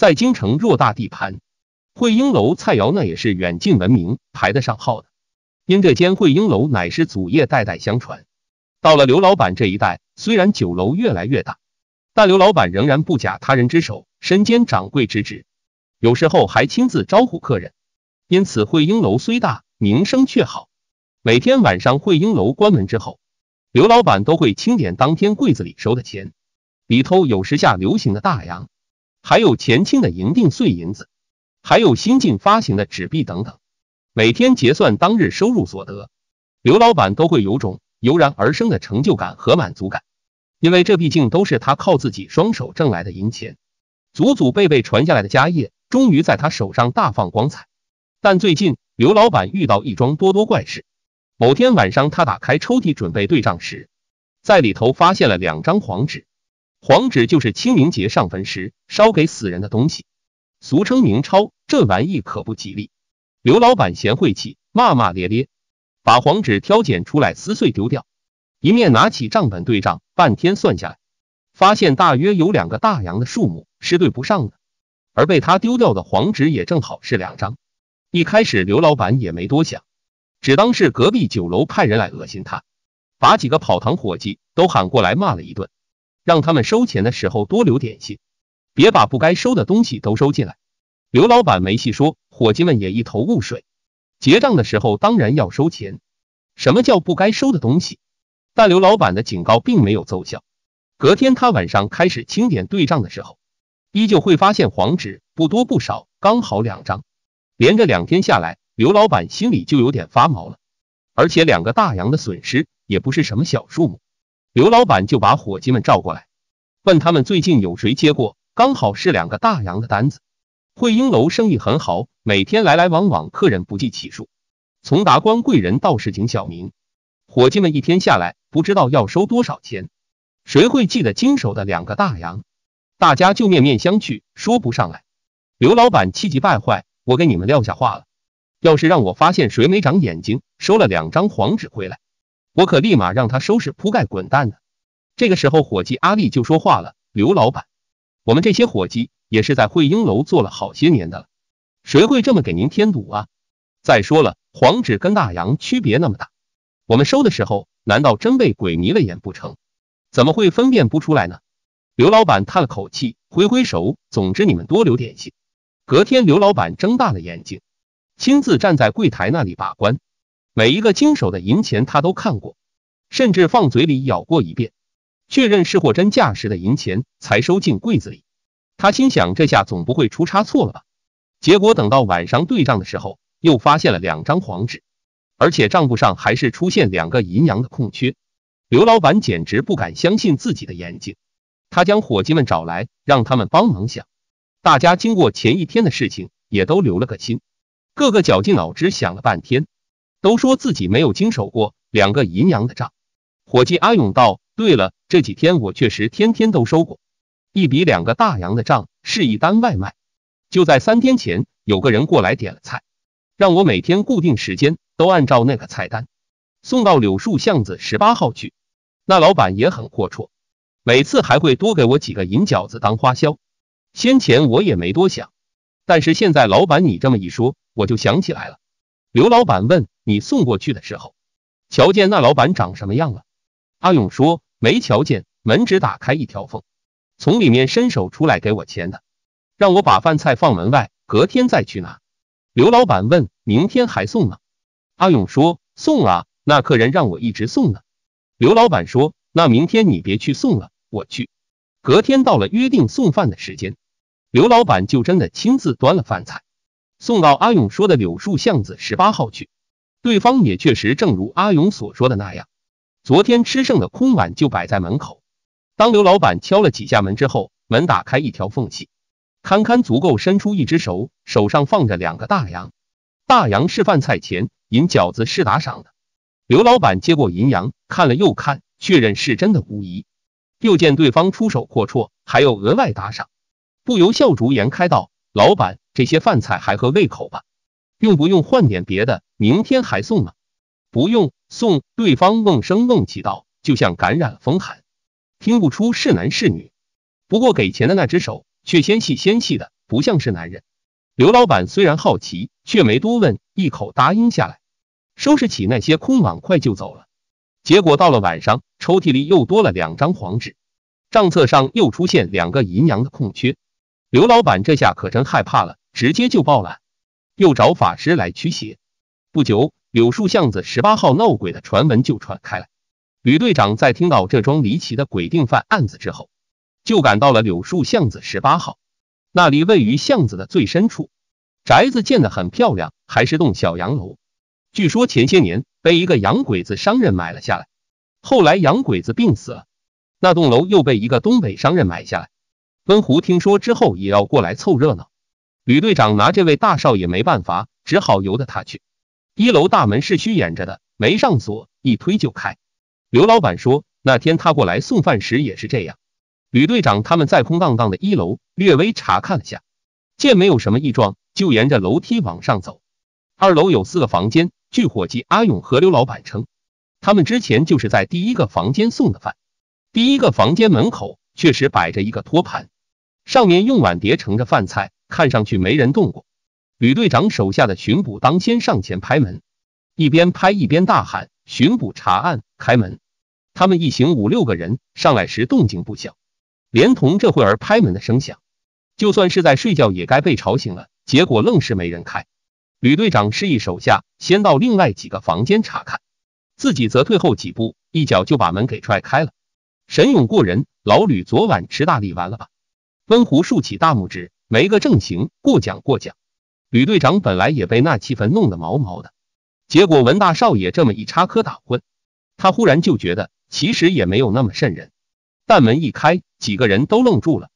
在京城偌大地盘，惠英楼菜肴那也是远近闻名，排得上号的。因这间惠英楼乃是祖业代代相传，到了刘老板这一代，虽然酒楼越来越大，但刘老板仍然不假他人之手，身兼掌柜之职，有时候还亲自招呼客人。因此，惠英楼虽大，名声却好。每天晚上惠英楼关门之后，刘老板都会清点当天柜子里收的钱，里头有时下流行的大洋。还有前清的银锭、碎银子，还有新进发行的纸币等等，每天结算当日收入所得，刘老板都会有种油然而生的成就感和满足感，因为这毕竟都是他靠自己双手挣来的银钱，祖祖辈辈传下来的家业，终于在他手上大放光彩。但最近刘老板遇到一桩多多怪事，某天晚上他打开抽屉准备对账时，在里头发现了两张黄纸。黄纸就是清明节上坟时烧给死人的东西，俗称明钞。这玩意可不吉利。刘老板嫌晦气，骂骂咧咧，把黄纸挑拣出来撕碎丢掉。一面拿起账本对账，半天算下来，发现大约有两个大洋的数目是对不上的，而被他丢掉的黄纸也正好是两张。一开始刘老板也没多想，只当是隔壁酒楼派人来恶心他，把几个跑堂伙计都喊过来骂了一顿。让他们收钱的时候多留点心，别把不该收的东西都收进来。刘老板没细说，伙计们也一头雾水。结账的时候当然要收钱，什么叫不该收的东西？但刘老板的警告并没有奏效。隔天他晚上开始清点对账的时候，依旧会发现黄纸不多不少，刚好两张。连着两天下来，刘老板心里就有点发毛了，而且两个大洋的损失也不是什么小数目。刘老板就把伙计们召过来，问他们最近有谁接过刚好是两个大洋的单子。惠英楼生意很好，每天来来往往客人不计其数，从达官贵人到市井小民，伙计们一天下来不知道要收多少钱，谁会记得经手的两个大洋？大家就面面相觑，说不上来。刘老板气急败坏：“我给你们撂下话了，要是让我发现谁没长眼睛，收了两张黄纸回来。”我可立马让他收拾铺盖滚蛋了。这个时候，伙计阿力就说话了：“刘老板，我们这些伙计也是在汇英楼做了好些年的了，谁会这么给您添堵啊？再说了，黄纸跟大洋区别那么大，我们收的时候难道真被鬼迷了眼不成？怎么会分辨不出来呢？”刘老板叹了口气，挥挥手，总之你们多留点心。隔天，刘老板睁大了眼睛，亲自站在柜台那里把关。每一个经手的银钱，他都看过，甚至放嘴里咬过一遍，确认是货真价实的银钱，才收进柜子里。他心想：这下总不会出差错了吧？结果等到晚上对账的时候，又发现了两张黄纸，而且账簿上还是出现两个银洋的空缺。刘老板简直不敢相信自己的眼睛，他将伙计们找来，让他们帮忙想。大家经过前一天的事情，也都留了个心，各个绞尽脑汁想了半天。都说自己没有经手过两个银洋的账。伙计阿勇道：“对了，这几天我确实天天都收过一笔两个大洋的账，是一单外卖。就在三天前，有个人过来点了菜，让我每天固定时间都按照那个菜单送到柳树巷子十八号去。那老板也很阔绰，每次还会多给我几个银饺子当花销。先前我也没多想，但是现在老板你这么一说，我就想起来了。”刘老板问：“你送过去的时候，瞧见那老板长什么样了？”阿勇说：“没瞧见，门只打开一条缝，从里面伸手出来给我钱的，让我把饭菜放门外，隔天再去拿。”刘老板问：“明天还送吗？”阿勇说：“送啊，那客人让我一直送呢。”刘老板说：“那明天你别去送了，我去。”隔天到了约定送饭的时间，刘老板就真的亲自端了饭菜。送到阿勇说的柳树巷子十八号去，对方也确实正如阿勇所说的那样，昨天吃剩的空碗就摆在门口。当刘老板敲了几下门之后，门打开一条缝隙，堪堪足够伸出一只手，手上放着两个大洋。大洋是饭菜钱，银饺子是打赏的。刘老板接过银洋，看了又看，确认是真的无疑。又见对方出手阔绰，还有额外打赏，不由笑逐颜开道：“老板。”这些饭菜还合胃口吧？用不用换点别的？明天还送吗？不用送。对方瓮声瓮气道，就像感染了风寒，听不出是男是女。不过给钱的那只手却纤细纤细的，不像是男人。刘老板虽然好奇，却没多问，一口答应下来，收拾起那些空碗筷就走了。结果到了晚上，抽屉里又多了两张黄纸，账册上又出现两个银洋的空缺。刘老板这下可真害怕了。直接就爆了，又找法师来驱邪。不久，柳树巷子十八号闹鬼的传闻就传开了。吕队长在听到这桩离奇的鬼定犯案子之后，就赶到了柳树巷子十八号。那里位于巷子的最深处，宅子建得很漂亮，还是栋小洋楼。据说前些年被一个洋鬼子商人买了下来，后来洋鬼子病死了，那栋楼又被一个东北商人买下来。温湖听说之后，也要过来凑热闹。吕队长拿这位大少爷没办法，只好由得他去。一楼大门是虚掩着的，没上锁，一推就开。刘老板说，那天他过来送饭时也是这样。吕队长他们在空荡荡的一楼略微查看了下，见没有什么异状，就沿着楼梯往上走。二楼有四个房间，据伙计阿勇和刘老板称，他们之前就是在第一个房间送的饭。第一个房间门口确实摆着一个托盘，上面用碗碟盛着饭菜。看上去没人动过，吕队长手下的巡捕当先上前拍门，一边拍一边大喊：“巡捕查案，开门！”他们一行五六个人上来时动静不小，连同这会儿拍门的声响，就算是在睡觉也该被吵醒了。结果愣是没人开。吕队长示意手下先到另外几个房间查看，自己则退后几步，一脚就把门给踹开了，神勇过人。老吕昨晚吃大力丸了吧？温湖竖起大拇指。没个正形，过奖过奖。吕队长本来也被那气氛弄得毛毛的，结果文大少爷这么一插科打诨，他忽然就觉得其实也没有那么瘆人。但门一开，几个人都愣住了，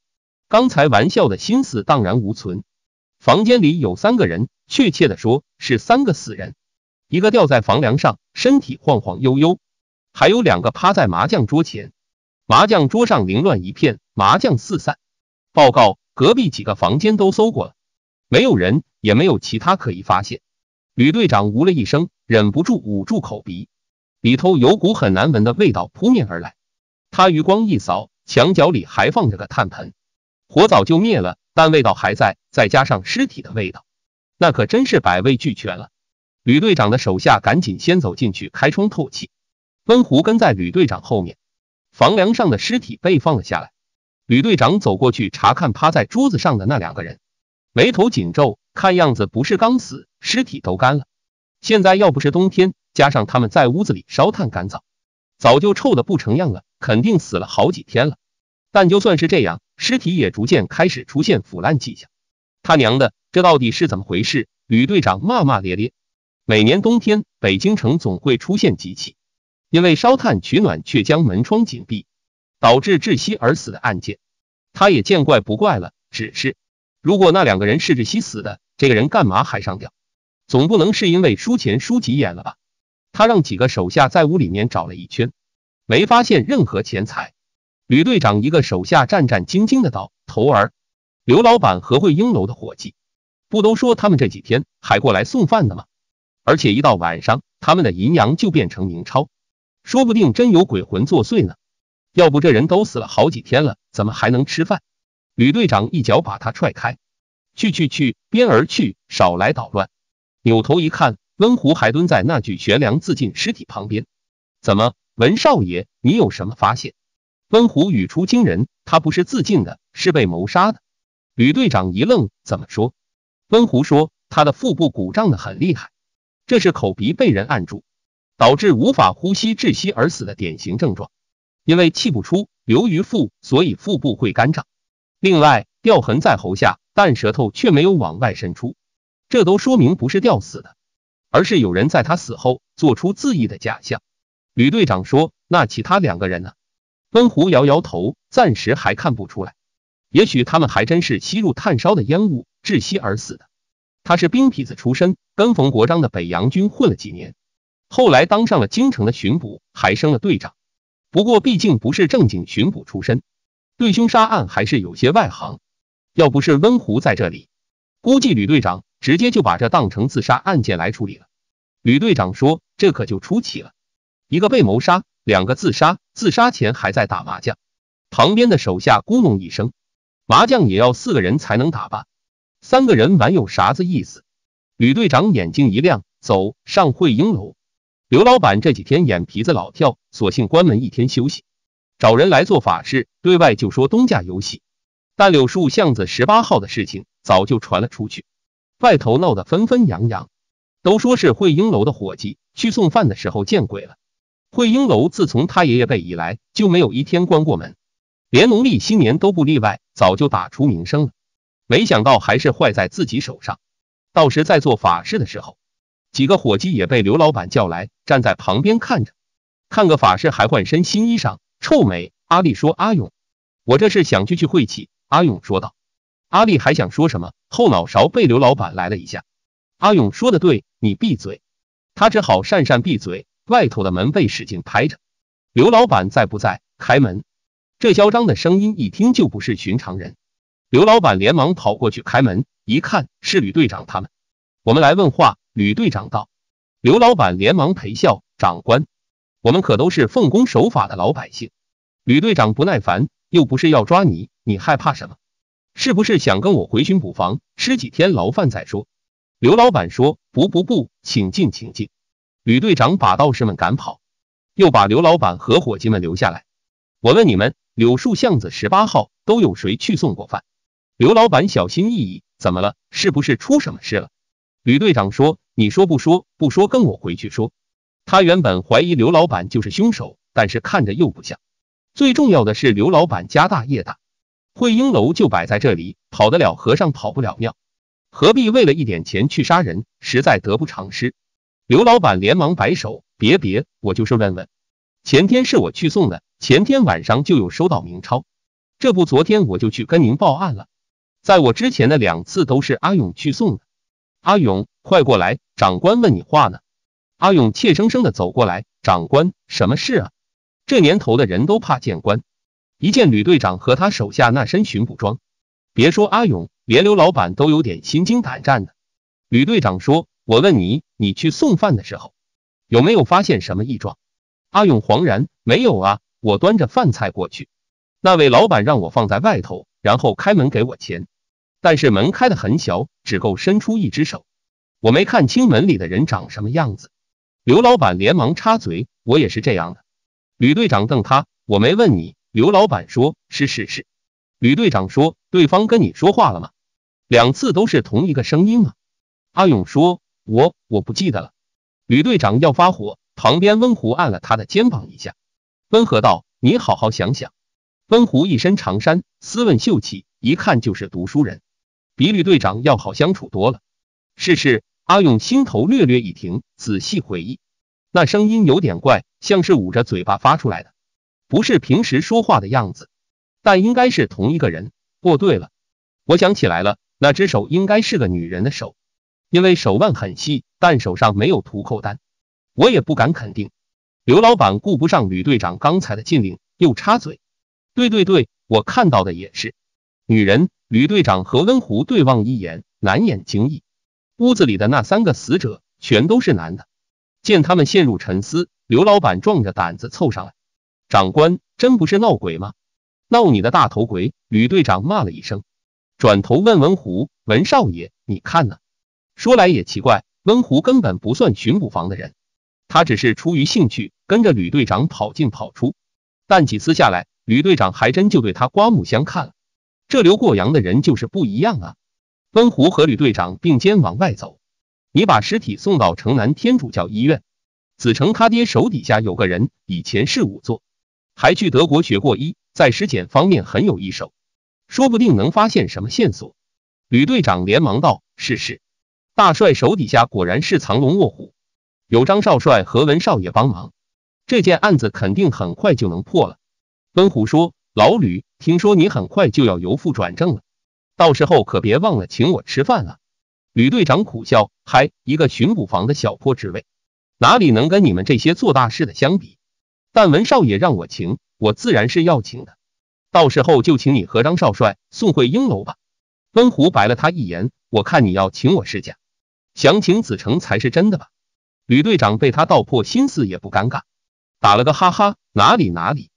刚才玩笑的心思荡然无存。房间里有三个人，确切的说是三个死人，一个吊在房梁上，身体晃晃悠悠；还有两个趴在麻将桌前，麻将桌上凌乱一片，麻将四散。报告。隔壁几个房间都搜过了，没有人，也没有其他可疑发现。吕队长呜了一声，忍不住捂住口鼻，里头有股很难闻的味道扑面而来。他余光一扫，墙角里还放着个炭盆，火早就灭了，但味道还在，再加上尸体的味道，那可真是百味俱全了。吕队长的手下赶紧先走进去开窗透气，温湖跟在吕队长后面，房梁上的尸体被放了下来。吕队长走过去查看趴在桌子上的那两个人，眉头紧皱，看样子不是刚死，尸体都干了。现在要不是冬天，加上他们在屋子里烧炭干燥，早就臭的不成样了，肯定死了好几天了。但就算是这样，尸体也逐渐开始出现腐烂迹象。他娘的，这到底是怎么回事？吕队长骂骂咧咧。每年冬天，北京城总会出现几气，因为烧炭取暖却将门窗紧闭。导致窒息而死的案件，他也见怪不怪了。只是，如果那两个人是窒息死的，这个人干嘛还上吊？总不能是因为输钱输急眼了吧？他让几个手下在屋里面找了一圈，没发现任何钱财。吕队长一个手下战战兢兢的道：“头儿，刘老板和惠英楼的伙计，不都说他们这几天还过来送饭的吗？而且一到晚上，他们的银洋就变成冥钞，说不定真有鬼魂作祟呢。”要不这人都死了好几天了，怎么还能吃饭？吕队长一脚把他踹开，去去去，边儿去，少来捣乱。扭头一看，温湖还蹲在那具悬梁自尽尸体旁边。怎么，文少爷，你有什么发现？温湖语出惊人，他不是自尽的，是被谋杀的。吕队长一愣，怎么说？温湖说，他的腹部鼓胀的很厉害，这是口鼻被人按住，导致无法呼吸窒息而死的典型症状。因为气不出，留于腹，所以腹部会干胀。另外，吊痕在喉下，但舌头却没有往外伸出，这都说明不是吊死的，而是有人在他死后做出自缢的假象。吕队长说：“那其他两个人呢？”温湖摇摇头，暂时还看不出来，也许他们还真是吸入炭烧的烟雾窒息而死的。他是冰痞子出身，跟冯国璋的北洋军混了几年，后来当上了京城的巡捕，还升了队长。不过毕竟不是正经巡捕出身，对凶杀案还是有些外行。要不是温湖在这里，估计吕队长直接就把这当成自杀案件来处理了。吕队长说：“这可就出奇了，一个被谋杀，两个自杀，自杀前还在打麻将。”旁边的手下咕哝一声：“麻将也要四个人才能打吧，三个人玩有啥子意思？”吕队长眼睛一亮，走上会英楼。刘老板这几天眼皮子老跳，索性关门一天休息，找人来做法事，对外就说东家有喜。但柳树巷子十八号的事情早就传了出去，外头闹得纷纷扬扬，都说是惠英楼的伙计去送饭的时候见鬼了。惠英楼自从他爷爷辈以来就没有一天关过门，连农历新年都不例外，早就打出名声了。没想到还是坏在自己手上，到时在做法事的时候。几个伙计也被刘老板叫来，站在旁边看着。看个法师还换身新衣裳，臭美。阿丽说：“阿勇，我这是想去去晦气。”阿勇说道。阿丽还想说什么，后脑勺被刘老板来了一下。阿勇说的对，你闭嘴。他只好讪讪闭嘴。外头的门被使劲拍着，刘老板在不在？开门！这嚣张的声音一听就不是寻常人。刘老板连忙跑过去开门，一看是吕队长他们，我们来问话。吕队长道：“刘老板连忙陪笑，长官，我们可都是奉公守法的老百姓。”吕队长不耐烦：“又不是要抓你，你害怕什么？是不是想跟我回巡捕房吃几天牢饭再说？”刘老板说：“不不不，请进，请进。”吕队长把道士们赶跑，又把刘老板和伙计们留下来。我问你们：“柳树巷子十八号都有谁去送过饭？”刘老板小心翼翼：“怎么了？是不是出什么事了？”吕队长说。你说不说？不说，跟我回去说。他原本怀疑刘老板就是凶手，但是看着又不像。最重要的是，刘老板家大业大，惠英楼就摆在这里，跑得了和尚跑不了庙，何必为了一点钱去杀人，实在得不偿失。刘老板连忙摆手：“别别，我就是问问。前天是我去送的，前天晚上就有收到明钞，这不昨天我就去跟您报案了。在我之前的两次都是阿勇去送的。”阿勇，快过来！长官问你话呢。阿勇怯生生的走过来，长官，什么事啊？这年头的人都怕见官，一见吕队长和他手下那身巡捕装，别说阿勇，连刘老板都有点心惊胆战的。吕队长说：“我问你，你去送饭的时候，有没有发现什么异状？”阿勇惶然：“没有啊，我端着饭菜过去，那位老板让我放在外头，然后开门给我钱。”但是门开得很小，只够伸出一只手。我没看清门里的人长什么样子。刘老板连忙插嘴：“我也是这样的。”吕队长瞪他：“我没问你。”刘老板说：“是是是。”吕队长说：“对方跟你说话了吗？两次都是同一个声音吗？”阿勇说：“我我不记得了。”吕队长要发火，旁边温湖按了他的肩膀一下，温和道：“你好好想想。”温湖一身长衫，斯文秀气，一看就是读书人。比吕队长要好相处多了。是是，阿勇心头略略一停，仔细回忆，那声音有点怪，像是捂着嘴巴发出来的，不是平时说话的样子，但应该是同一个人。哦，对了，我想起来了，那只手应该是个女人的手，因为手腕很细，但手上没有涂扣单。我也不敢肯定。刘老板顾不上吕队长刚才的禁令，又插嘴：“对对对，我看到的也是女人。”吕队长和温湖对望一眼，难掩惊异。屋子里的那三个死者全都是男的。见他们陷入沉思，刘老板壮着胆子凑上来：“长官，真不是闹鬼吗？”“闹你的大头鬼！”吕队长骂了一声，转头问温湖：“文少爷，你看呢？”说来也奇怪，温湖根本不算巡捕房的人，他只是出于兴趣跟着吕队长跑进跑出。但几次下来，吕队长还真就对他刮目相看了。这留过洋的人就是不一样啊！温湖和吕队长并肩往外走，你把尸体送到城南天主教医院。子成他爹手底下有个人，以前是仵作，还去德国学过医，在尸检方面很有一手，说不定能发现什么线索。吕队长连忙道：“是是，大帅手底下果然是藏龙卧虎，有张少帅和文少爷帮忙，这件案子肯定很快就能破了。”温湖说。老吕，听说你很快就要由副转正了，到时候可别忘了请我吃饭了。吕队长苦笑，嗨，一个巡捕房的小破职位，哪里能跟你们这些做大事的相比？但文少爷让我请，我自然是要请的，到时候就请你和张少帅送回英楼吧。温湖白了他一眼，我看你要请我是假，想请子成才是真的吧。吕队长被他道破心思也不尴尬，打了个哈哈，哪里哪里。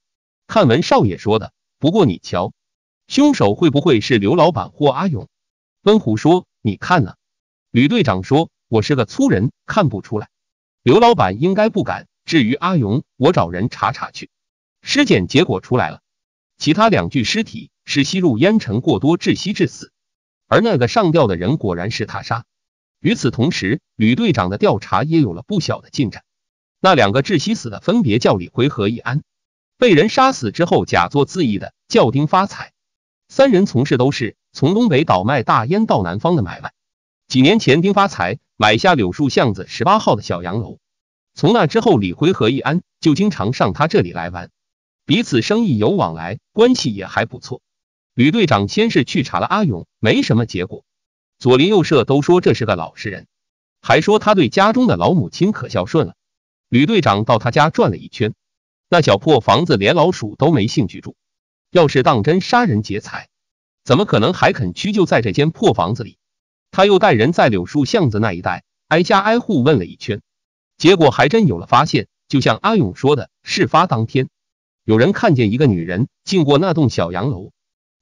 看文少爷说的，不过你瞧，凶手会不会是刘老板或阿勇？温虎说：“你看呢？”吕队长说：“我是个粗人，看不出来。刘老板应该不敢。至于阿勇，我找人查查去。”尸检结果出来了，其他两具尸体是吸入烟尘过多窒息致死，而那个上吊的人果然是他杀。与此同时，吕队长的调查也有了不小的进展。那两个窒息死的分别叫李辉和易安。被人杀死之后假作自缢的叫丁发财，三人从事都是从东北倒卖大烟到南方的买卖。几年前丁发财买下柳树巷子十八号的小洋楼，从那之后李辉和易安就经常上他这里来玩，彼此生意有往来，关系也还不错。吕队长先是去查了阿勇，没什么结果。左邻右舍都说这是个老实人，还说他对家中的老母亲可孝顺了。吕队长到他家转了一圈。那小破房子连老鼠都没兴趣住，要是当真杀人劫财，怎么可能还肯屈就在这间破房子里？他又带人在柳树巷子那一带挨家挨户问了一圈，结果还真有了发现，就像阿勇说的，事发当天有人看见一个女人进过那栋小洋楼。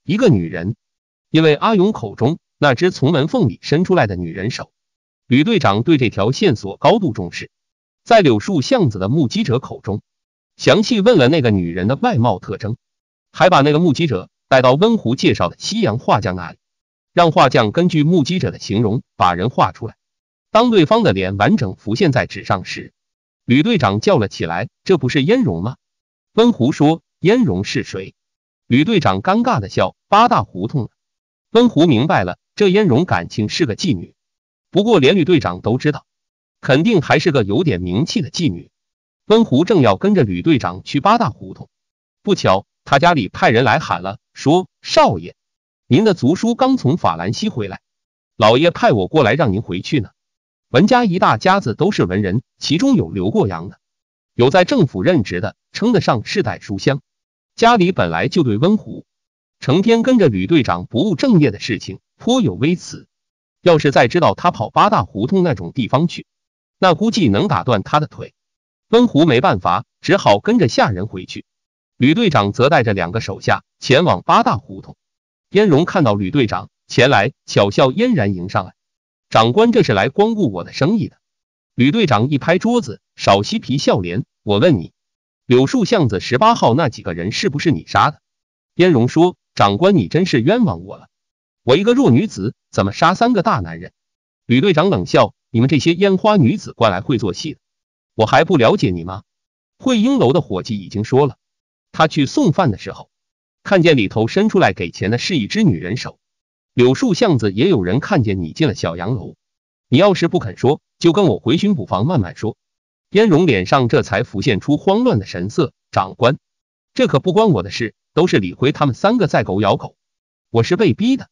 一个女人，因为阿勇口中那只从门缝里伸出来的女人手，吕队长对这条线索高度重视，在柳树巷子的目击者口中。详细问了那个女人的外貌特征，还把那个目击者带到温湖介绍的西洋画匠那里，让画匠根据目击者的形容把人画出来。当对方的脸完整浮现在纸上时，吕队长叫了起来：“这不是燕荣吗？”温湖说：“燕荣是谁？”吕队长尴尬的笑：“八大胡同了。”温湖明白了，这燕荣感情是个妓女，不过连吕队长都知道，肯定还是个有点名气的妓女。温湖正要跟着吕队长去八大胡同，不巧他家里派人来喊了，说：“少爷，您的族叔刚从法兰西回来，老爷派我过来让您回去呢。”文家一大家子都是文人，其中有留过洋的，有在政府任职的，称得上世代书香。家里本来就对温湖，成天跟着吕队长不务正业的事情颇有微词，要是再知道他跑八大胡同那种地方去，那估计能打断他的腿。温狐没办法，只好跟着下人回去。吕队长则带着两个手下前往八大胡同。燕荣看到吕队长前来，巧笑嫣然迎上来。长官，这是来光顾我的生意的。吕队长一拍桌子，少嬉皮笑脸。我问你，柳树巷子十八号那几个人是不是你杀的？燕荣说，长官你真是冤枉我了。我一个弱女子，怎么杀三个大男人？吕队长冷笑，你们这些烟花女子，惯来会做戏的。我还不了解你吗？惠英楼的伙计已经说了，他去送饭的时候，看见里头伸出来给钱的是一只女人手。柳树巷子也有人看见你进了小洋楼。你要是不肯说，就跟我回巡捕房慢慢说。燕荣脸上这才浮现出慌乱的神色。长官，这可不关我的事，都是李辉他们三个在狗咬狗，我是被逼的。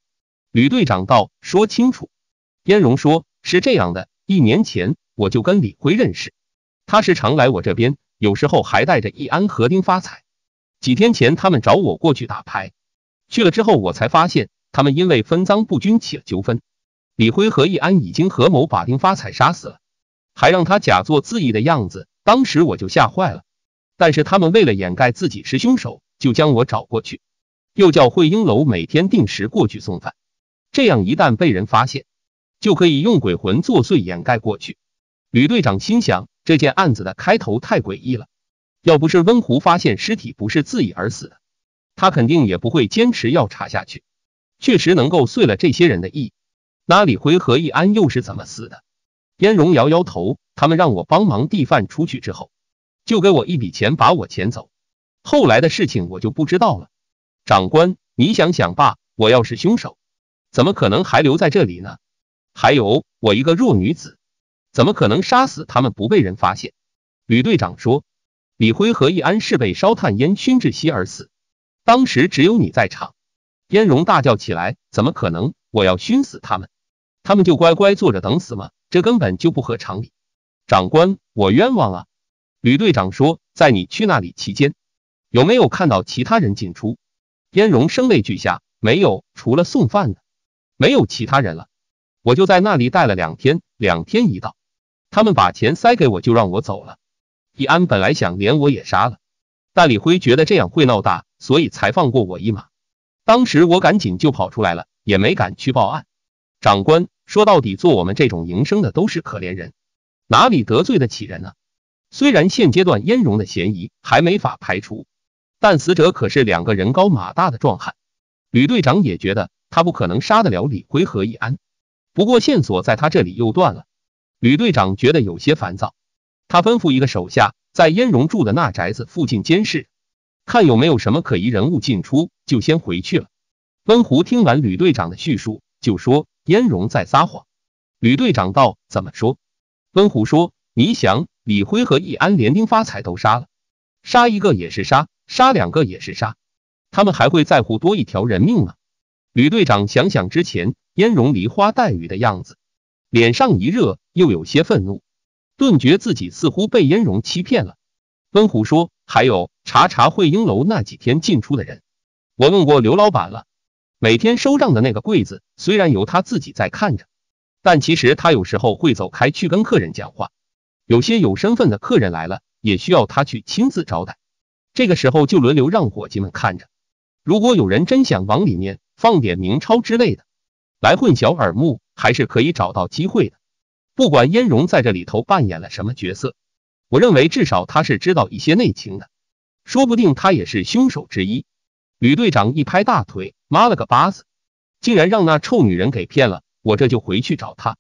吕队长道：“说清楚。”燕荣说：“是这样的，一年前我就跟李辉认识。”他时常来我这边，有时候还带着易安和丁发财。几天前，他们找我过去打牌，去了之后，我才发现他们因为分赃不均起了纠纷。李辉和易安已经合谋把丁发财杀死了，还让他假作自缢的样子。当时我就吓坏了，但是他们为了掩盖自己是凶手，就将我找过去，又叫惠英楼每天定时过去送饭，这样一旦被人发现，就可以用鬼魂作祟掩盖过去。吕队长心想，这件案子的开头太诡异了。要不是温湖发现尸体不是自己而死的，他肯定也不会坚持要查下去。确实能够遂了这些人的意。那李辉和易安又是怎么死的？燕荣摇摇头，他们让我帮忙递饭出去之后，就给我一笔钱把我遣走。后来的事情我就不知道了。长官，你想想吧，我要是凶手，怎么可能还留在这里呢？还有，我一个弱女子。怎么可能杀死他们不被人发现？吕队长说：“李辉和易安是被烧炭烟熏窒息而死，当时只有你在场。”燕荣大叫起来：“怎么可能？我要熏死他们，他们就乖乖坐着等死吗？这根本就不合常理！”长官，我冤枉啊！吕队长说：“在你去那里期间，有没有看到其他人进出？”燕荣声泪俱下：“没有，除了送饭的，没有其他人了。我就在那里待了两天，两天一到。”他们把钱塞给我，就让我走了。易安本来想连我也杀了，但李辉觉得这样会闹大，所以才放过我一马。当时我赶紧就跑出来了，也没敢去报案。长官说到底，做我们这种营生的都是可怜人，哪里得罪得起人呢？虽然现阶段烟荣的嫌疑还没法排除，但死者可是两个人高马大的壮汉。吕队长也觉得他不可能杀得了李辉和易安，不过线索在他这里又断了。吕队长觉得有些烦躁，他吩咐一个手下在燕荣住的那宅子附近监视，看有没有什么可疑人物进出，就先回去了。温湖听完吕队长的叙述，就说燕荣在撒谎。吕队长道：“怎么说？”温湖说：“你想，李辉和易安连丁发财都杀了，杀一个也是杀，杀两个也是杀，他们还会在乎多一条人命吗？”吕队长想想之前燕荣梨花带雨的样子。脸上一热，又有些愤怒，顿觉自己似乎被颜容欺骗了。温虎说：“还有查查汇英楼那几天进出的人，我问过刘老板了。每天收账的那个柜子虽然由他自己在看着，但其实他有时候会走开去跟客人讲话。有些有身份的客人来了，也需要他去亲自招待。这个时候就轮流让伙计们看着。如果有人真想往里面放点名钞之类的，来混淆耳目。”还是可以找到机会的，不管燕荣在这里头扮演了什么角色，我认为至少他是知道一些内情的，说不定他也是凶手之一。吕队长一拍大腿，妈了个巴子，竟然让那臭女人给骗了！我这就回去找他。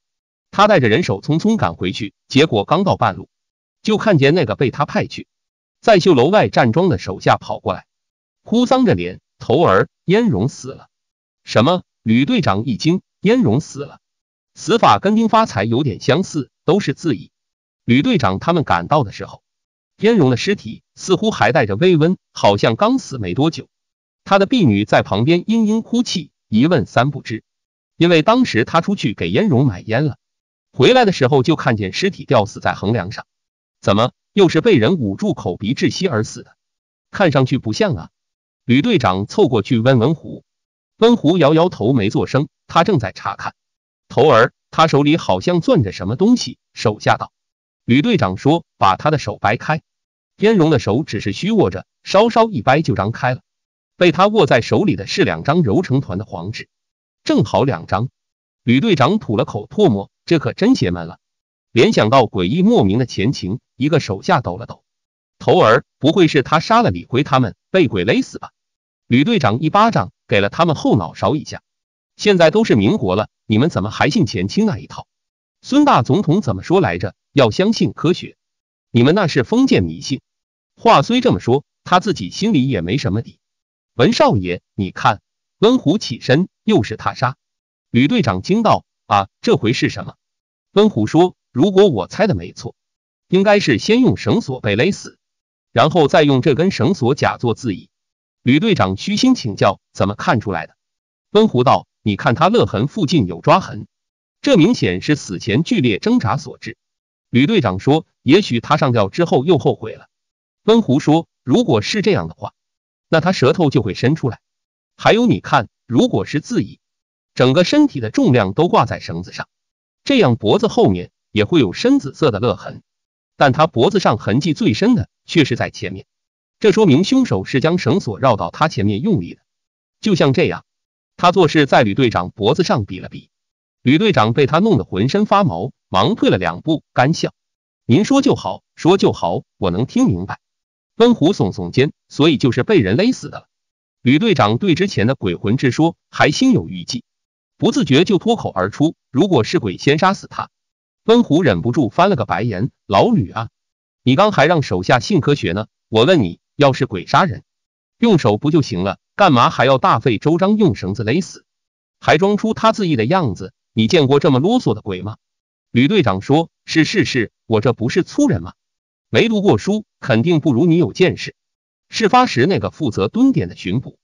他带着人手匆匆赶回去，结果刚到半路，就看见那个被他派去在绣楼外站桩的手下跑过来，哭丧着脸：“头儿，燕荣死了！”什么？吕队长一惊，燕荣死了！死法跟丁发财有点相似，都是自缢。吕队长他们赶到的时候，燕荣的尸体似乎还带着微温，好像刚死没多久。他的婢女在旁边嘤嘤哭泣，一问三不知，因为当时他出去给燕荣买烟了，回来的时候就看见尸体吊死在横梁上，怎么又是被人捂住口鼻窒息而死的？看上去不像啊！吕队长凑过去问温虎，温虎摇摇头没做声，他正在查看。头儿，他手里好像攥着什么东西。手下道：“吕队长说，把他的手掰开。”燕荣的手只是虚握着，稍稍一掰就张开了。被他握在手里的是两张揉成团的黄纸，正好两张。吕队长吐了口唾沫，这可真邪门了。联想到诡异莫名的前情，一个手下抖了抖：“头儿，不会是他杀了李辉他们，被鬼勒死吧？”吕队长一巴掌给了他们后脑勺一下：“现在都是民国了。”你们怎么还信前清那一套？孙大总统怎么说来着？要相信科学。你们那是封建迷信。话虽这么说，他自己心里也没什么底。文少爷，你看。温虎起身，又是他杀。吕队长惊道：“啊，这回是什么？”温虎说：“如果我猜的没错，应该是先用绳索被勒死，然后再用这根绳索假作自缢。”吕队长虚心请教：“怎么看出来的？”温虎道。你看他勒痕附近有抓痕，这明显是死前剧烈挣扎所致。吕队长说：“也许他上吊之后又后悔了。”温湖说：“如果是这样的话，那他舌头就会伸出来。还有，你看，如果是自己，整个身体的重量都挂在绳子上，这样脖子后面也会有深紫色的勒痕。但他脖子上痕迹最深的却是在前面，这说明凶手是将绳索绕到他前面用力的，就像这样。”他做事在吕队长脖子上比了比，吕队长被他弄得浑身发毛，忙退了两步，干笑：“您说就好，说就好，我能听明白。”温虎耸耸肩，所以就是被人勒死的了。吕队长对之前的鬼魂之说还心有余悸，不自觉就脱口而出：“如果是鬼，先杀死他。”温虎忍不住翻了个白眼：“老吕啊，你刚还让手下信科学呢，我问你，要是鬼杀人？”用手不就行了？干嘛还要大费周章用绳子勒死，还装出他自缢的样子？你见过这么啰嗦的鬼吗？吕队长说是是是，我这不是粗人吗？没读过书，肯定不如你有见识。事发时那个负责蹲点的巡捕，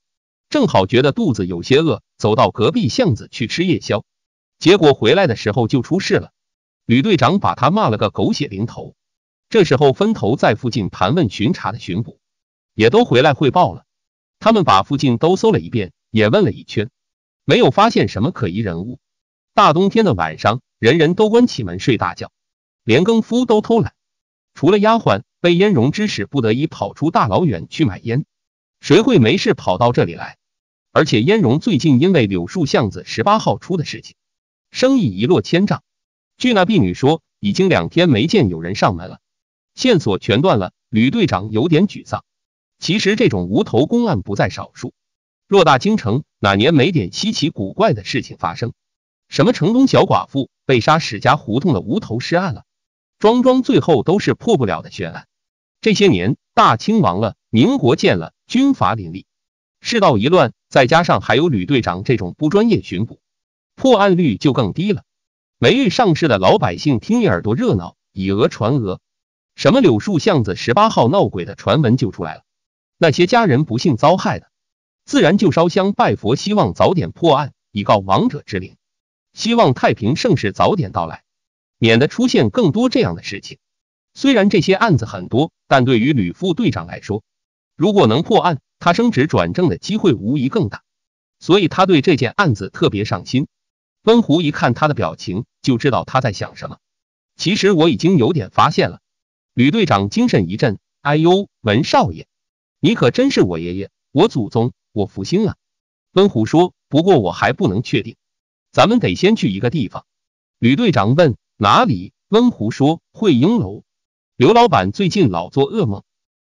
正好觉得肚子有些饿，走到隔壁巷子去吃夜宵，结果回来的时候就出事了。吕队长把他骂了个狗血淋头。这时候分头在附近盘问巡查的巡捕，也都回来汇报了。他们把附近都搜了一遍，也问了一圈，没有发现什么可疑人物。大冬天的晚上，人人都关起门睡大觉，连更夫都偷懒。除了丫鬟被烟容指使，不得已跑出大老远去买烟，谁会没事跑到这里来？而且烟容最近因为柳树巷子十八号出的事情，生意一落千丈。据那婢女说，已经两天没见有人上门了，线索全断了。吕队长有点沮丧。其实这种无头公案不在少数，偌大京城哪年没点稀奇古怪的事情发生？什么城东小寡妇被杀、史家胡同的无头尸案了，桩桩最后都是破不了的悬案。这些年大清亡了，民国建了，军阀林立，世道一乱，再加上还有吕队长这种不专业巡捕，破案率就更低了。没遇上事的老百姓听一耳朵热闹，以讹传讹，什么柳树巷子十八号闹鬼的传闻就出来了。那些家人不幸遭害的，自然就烧香拜佛，希望早点破案，以告亡者之灵，希望太平盛世早点到来，免得出现更多这样的事情。虽然这些案子很多，但对于吕副队长来说，如果能破案，他升职转正的机会无疑更大。所以他对这件案子特别上心。温湖一看他的表情，就知道他在想什么。其实我已经有点发现了。吕队长精神一振，哎呦，文少爷。你可真是我爷爷，我祖宗，我福星啊！温虎说，不过我还不能确定，咱们得先去一个地方。吕队长问哪里？温虎说惠英楼。刘老板最近老做噩梦，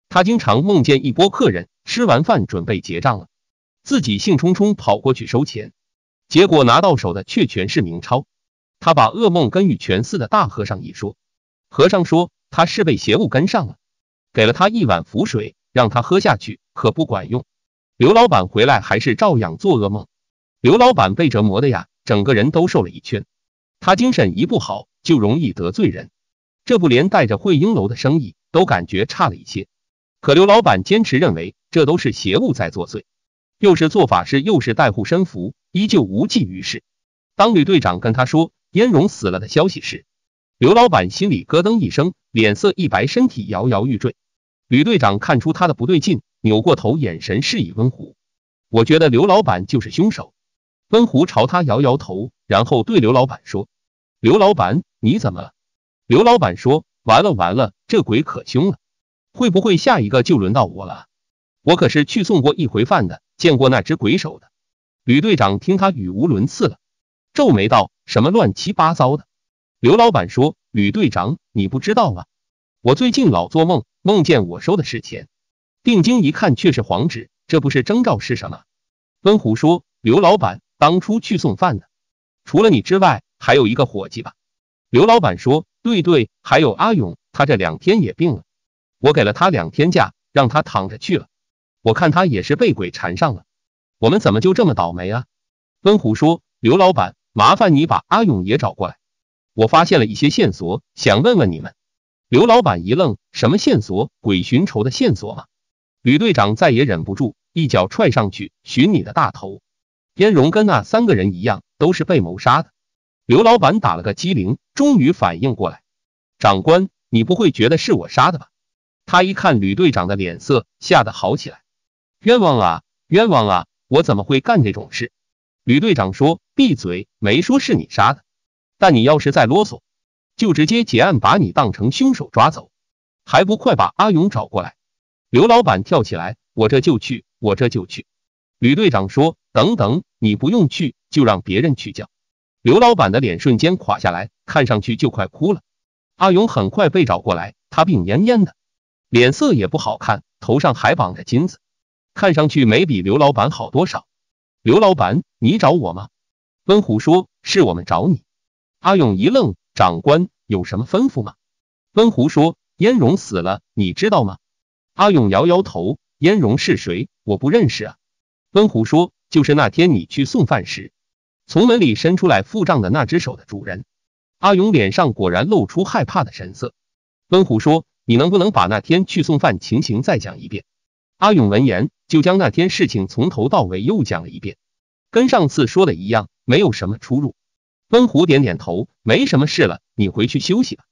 他经常梦见一波客人吃完饭准备结账了，自己兴冲冲跑过去收钱，结果拿到手的却全是冥钞。他把噩梦跟玉泉寺的大和尚一说，和尚说他是被邪物跟上了，给了他一碗符水。让他喝下去可不管用，刘老板回来还是照样做噩梦，刘老板被折磨的呀，整个人都瘦了一圈，他精神一不好就容易得罪人，这不连带着汇英楼的生意都感觉差了一些，可刘老板坚持认为这都是邪物在作祟，又是做法事又是带护身符，依旧无济于事。当吕队长跟他说燕荣死了的消息时，刘老板心里咯噔一声，脸色一白，身体摇摇欲坠。吕队长看出他的不对劲，扭过头，眼神示意温虎。我觉得刘老板就是凶手。温虎朝他摇摇头，然后对刘老板说：“刘老板，你怎么了？”刘老板说：“完了完了，这鬼可凶了，会不会下一个就轮到我了？我可是去送过一回饭的，见过那只鬼手的。”吕队长听他语无伦次了，皱眉道：“什么乱七八糟的？”刘老板说：“吕队长，你不知道吗？我最近老做梦。”梦见我收的是钱，定睛一看却是黄纸，这不是征兆是什么？温虎说：“刘老板当初去送饭的，除了你之外，还有一个伙计吧？”刘老板说：“对对，还有阿勇，他这两天也病了，我给了他两天假，让他躺着去了。我看他也是被鬼缠上了。我们怎么就这么倒霉啊？”温虎说：“刘老板，麻烦你把阿勇也找过来，我发现了一些线索，想问问你们。”刘老板一愣，什么线索？鬼寻仇的线索吗？吕队长再也忍不住，一脚踹上去，寻你的大头！燕荣跟那三个人一样，都是被谋杀的。刘老板打了个激灵，终于反应过来，长官，你不会觉得是我杀的吧？他一看吕队长的脸色，吓得好起来，冤枉啊，冤枉啊，我怎么会干这种事？吕队长说，闭嘴，没说是你杀的，但你要是再啰嗦。就直接结案，把你当成凶手抓走，还不快把阿勇找过来！刘老板跳起来，我这就去，我这就去。吕队长说：“等等，你不用去，就让别人去叫。”刘老板的脸瞬间垮下来，看上去就快哭了。阿勇很快被找过来，他病恹恹的，脸色也不好看，头上还绑着金子，看上去没比刘老板好多少。刘老板，你找我吗？温虎说：“是我们找你。”阿勇一愣。长官有什么吩咐吗？温胡说，燕荣死了，你知道吗？阿勇摇摇头，燕荣是谁？我不认识啊。温胡说，就是那天你去送饭时，从门里伸出来付账的那只手的主人。阿勇脸上果然露出害怕的神色。温胡说，你能不能把那天去送饭情形再讲一遍？阿勇闻言，就将那天事情从头到尾又讲了一遍，跟上次说的一样，没有什么出入。温胡点点头，没什么事了，你回去休息吧。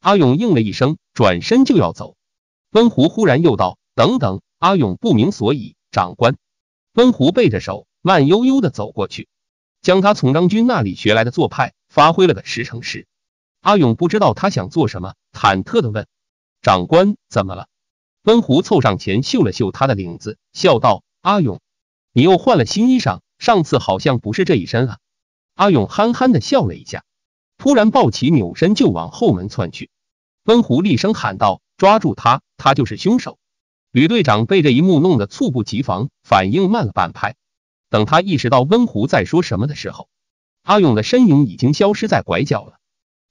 阿勇应了一声，转身就要走。温胡忽然又道：“等等！”阿勇不明所以，长官。温胡背着手，慢悠悠的走过去，将他从张军那里学来的做派发挥了个十成十。阿勇不知道他想做什么，忐忑的问：“长官，怎么了？”温胡凑上前嗅了嗅他的领子，笑道：“阿勇，你又换了新衣裳，上次好像不是这一身啊。”阿勇憨憨的笑了一下，突然抱起，扭身就往后门窜去。温湖厉声喊道：“抓住他，他就是凶手！”吕队长被这一幕弄得猝不及防，反应慢了半拍。等他意识到温湖在说什么的时候，阿勇的身影已经消失在拐角了。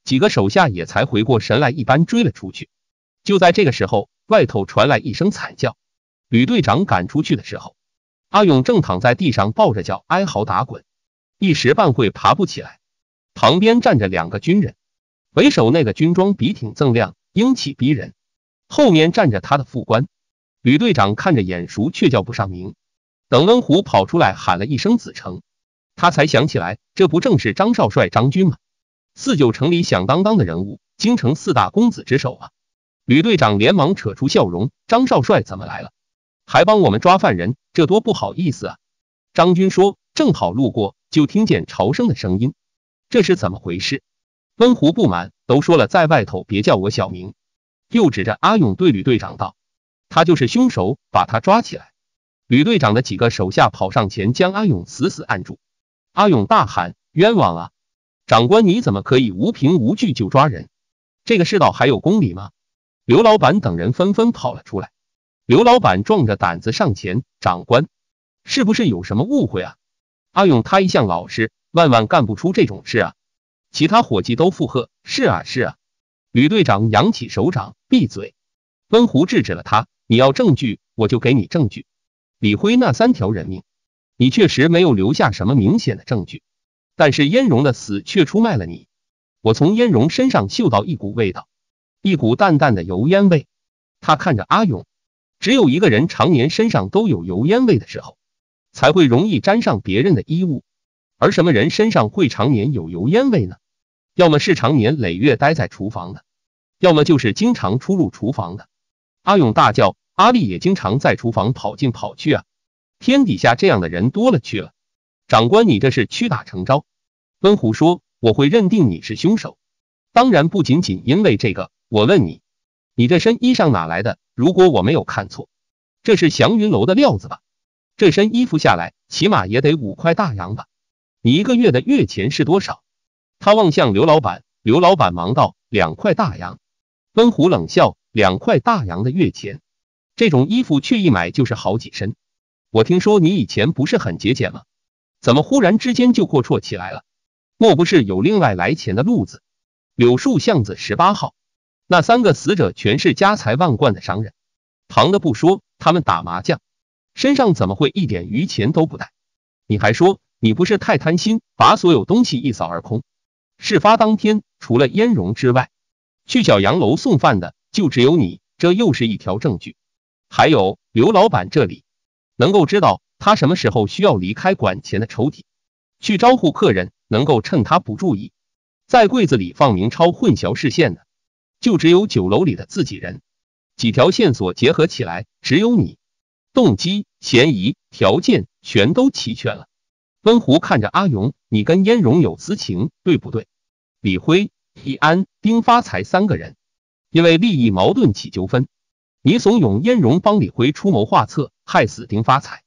几个手下也才回过神来一般追了出去。就在这个时候，外头传来一声惨叫。吕队长赶出去的时候，阿勇正躺在地上抱着脚哀嚎打滚。一时半会爬不起来。旁边站着两个军人，为首那个军装笔挺锃亮，英气逼人。后面站着他的副官。吕队长看着眼熟，却叫不上名。等温虎跑出来喊了一声“子成”，他才想起来，这不正是张少帅张军吗？四九城里响当当的人物，京城四大公子之首啊！吕队长连忙扯出笑容：“张少帅怎么来了？还帮我们抓犯人，这多不好意思啊！”张军说：“正好路过。”就听见潮声的声音，这是怎么回事？温湖不满，都说了在外头别叫我小名，又指着阿勇对吕队长道：“他就是凶手，把他抓起来。”吕队长的几个手下跑上前，将阿勇死死按住。阿勇大喊：“冤枉啊！长官，你怎么可以无凭无据就抓人？这个世道还有公理吗？”刘老板等人纷纷跑了出来。刘老板壮着胆子上前：“长官，是不是有什么误会啊？”阿勇，他一向老实，万万干不出这种事啊！其他伙计都附和，是啊，是啊。吕队长扬起手掌，闭嘴。温湖制止了他，你要证据，我就给你证据。李辉那三条人命，你确实没有留下什么明显的证据，但是燕荣的死却出卖了你。我从燕荣身上嗅到一股味道，一股淡淡的油烟味。他看着阿勇，只有一个人常年身上都有油烟味的时候。才会容易沾上别人的衣物，而什么人身上会常年有油烟味呢？要么是常年累月待在厨房的，要么就是经常出入厨房的。阿勇大叫：“阿丽也经常在厨房跑进跑去啊！”天底下这样的人多了去了。长官，你这是屈打成招。温虎说：“我会认定你是凶手，当然不仅仅因为这个。我问你，你这身衣裳哪来的？如果我没有看错，这是祥云楼的料子吧？”这身衣服下来，起码也得五块大洋吧？你一个月的月钱是多少？他望向刘老板，刘老板忙道：两块大洋。温虎冷笑：两块大洋的月钱，这种衣服却一买就是好几身。我听说你以前不是很节俭吗？怎么忽然之间就阔绰起来了？莫不是有另外来钱的路子？柳树巷子十八号，那三个死者全是家财万贯的商人。旁的不说，他们打麻将。身上怎么会一点余钱都不带？你还说你不是太贪心，把所有东西一扫而空？事发当天，除了燕荣之外，去小洋楼送饭的就只有你，这又是一条证据。还有刘老板这里，能够知道他什么时候需要离开管钱的抽屉，去招呼客人，能够趁他不注意，在柜子里放明钞混淆视线的，就只有酒楼里的自己人。几条线索结合起来，只有你。动机、嫌疑、条件全都齐全了。温湖看着阿勇，你跟燕荣有私情，对不对？李辉、易安、丁发财三个人因为利益矛盾起纠纷，你怂恿燕荣帮李辉出谋划策，害死丁发财，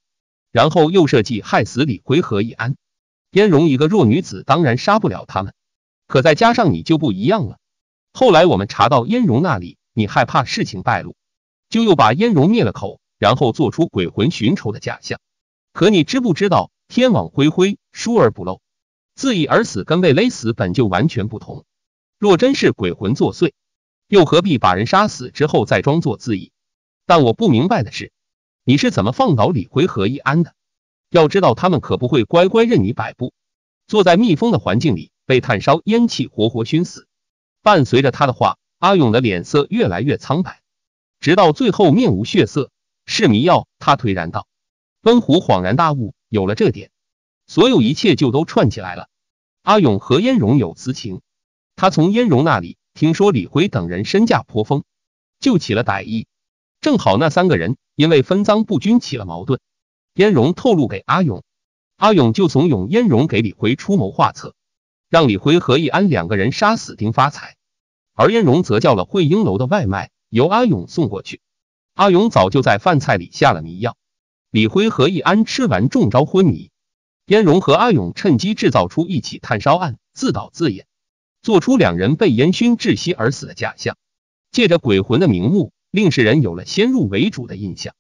然后又设计害死李辉和易安。燕荣一个弱女子，当然杀不了他们，可再加上你就不一样了。后来我们查到燕荣那里，你害怕事情败露，就又把燕荣灭了口。然后做出鬼魂寻仇的假象，可你知不知道天网恢恢疏而不漏，自缢而死跟被勒死本就完全不同。若真是鬼魂作祟，又何必把人杀死之后再装作自缢？但我不明白的是，你是怎么放倒李辉和易安的？要知道他们可不会乖乖任你摆布，坐在密封的环境里被炭烧烟气活活熏死。伴随着他的话，阿勇的脸色越来越苍白，直到最后面无血色。是迷药，他颓然道。温虎恍然大悟，有了这点，所有一切就都串起来了。阿勇和燕荣有私情，他从燕荣那里听说李辉等人身价颇丰，就起了歹意。正好那三个人因为分赃不均起了矛盾，燕荣透露给阿勇，阿勇就怂恿燕荣给李辉出谋划策，让李辉和易安两个人杀死丁发财，而燕荣则叫了惠英楼的外卖由阿勇送过去。阿勇早就在饭菜里下了迷药，李辉和易安吃完中招昏迷，燕荣和阿勇趁机制造出一起炭烧案，自导自演，做出两人被烟熏窒息而死的假象，借着鬼魂的名目，令世人有了先入为主的印象，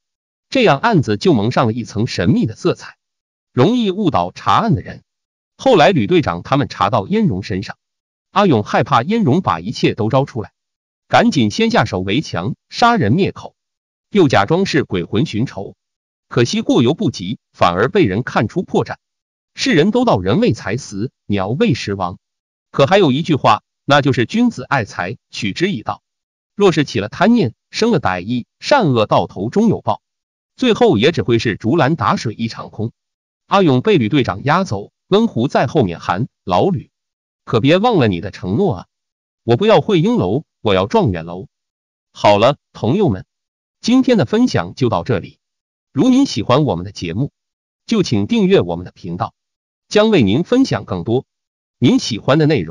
这样案子就蒙上了一层神秘的色彩，容易误导查案的人。后来吕队长他们查到燕荣身上，阿勇害怕燕荣把一切都招出来，赶紧先下手为强，杀人灭口。又假装是鬼魂寻仇，可惜过犹不及，反而被人看出破绽。世人都道人为财死，鸟为食亡，可还有一句话，那就是君子爱财，取之以道。若是起了贪念，生了歹意，善恶到头终有报，最后也只会是竹篮打水一场空。阿勇被吕队长押走，温湖在后面喊老吕，可别忘了你的承诺啊！我不要会英楼，我要状元楼。好了，朋友们。今天的分享就到这里。如您喜欢我们的节目，就请订阅我们的频道，将为您分享更多您喜欢的内容。